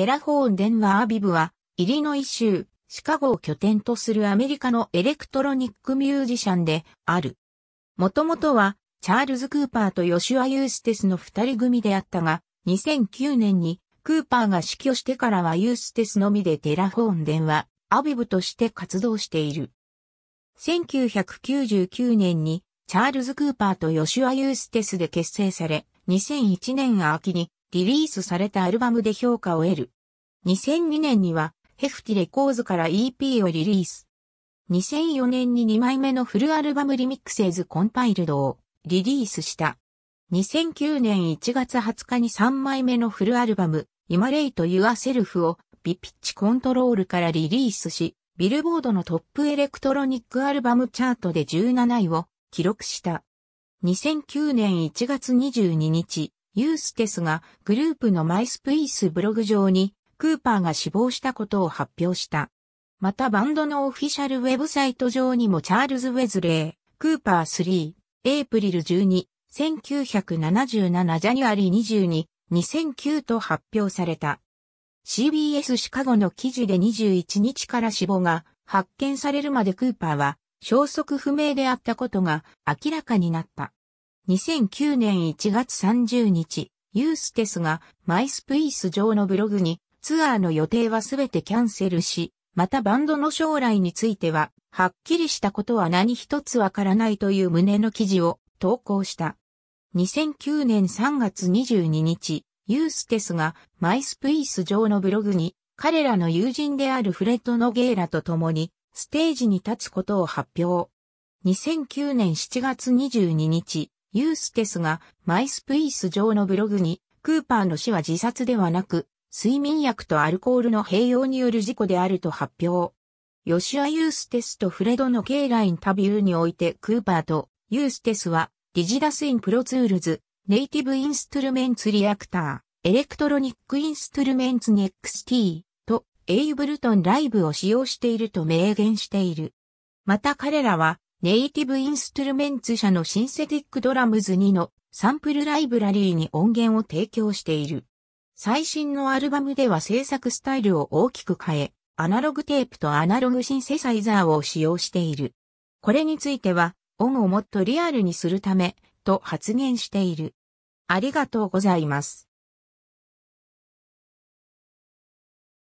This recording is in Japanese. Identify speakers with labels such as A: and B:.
A: テラフォーン・電ンアビブは、イリノイ州、シカゴを拠点とするアメリカのエレクトロニックミュージシャンである。もともとは、チャールズ・クーパーとヨシュア・ユーステスの二人組であったが、2009年に、クーパーが死去してからはユーステスのみでテラフォーン・電ンアビブとして活動している。1999年に、チャールズ・クーパーとヨシュア・ユーステスで結成され、2001年秋にリリースされたアルバムで評価を得る。2002年には、ヘフティレコーズから EP をリリース。2004年に2枚目のフルアルバムリミックセーズコンパイルドをリリースした。2009年1月20日に3枚目のフルアルバム、イマレイとユアセルフをビピッチコントロールからリリースし、ビルボードのトップエレクトロニックアルバムチャートで17位を記録した。2009年1月22日、ユーステスがグループのマイスプイースブログ上にクーパーが死亡したことを発表した。またバンドのオフィシャルウェブサイト上にもチャールズ・ウェズレー、クーパー3、エイプリル12、1977ジャニュアリー22、2009と発表された。CBS シカゴの記事で21日から死亡が発見されるまでクーパーは消息不明であったことが明らかになった。2009年1月30日、ユーステスがマイスプイス上のブログにツアーの予定はすべてキャンセルし、またバンドの将来については、はっきりしたことは何一つわからないという旨の記事を投稿した。2009年3月22日、ユーステスがマイスプイス上のブログに彼らの友人であるフレッド・ノゲーラと共にステージに立つことを発表。2009年7月22日、ユーステスがマイスプイス上のブログに、クーパーの死は自殺ではなく、睡眠薬とアルコールの併用による事故であると発表。ヨシア・ユーステスとフレドの K ラインタビューにおいてクーパーとユーステスは、ディジダス・イン・プロツールズ、ネイティブ・インストゥルメンツ・リアクター、エレクトロニック・インストゥルメンツ・ネックス t と、エイブルトン・ライブを使用していると明言している。また彼らは、ネイティブインストゥルメンツ社のシンセティックドラムズ2のサンプルライブラリーに音源を提供している。最新のアルバムでは制作スタイルを大きく変え、アナログテープとアナログシンセサイザーを使用している。これについては、オをもっとリアルにするため、と発言している。ありがとうございます。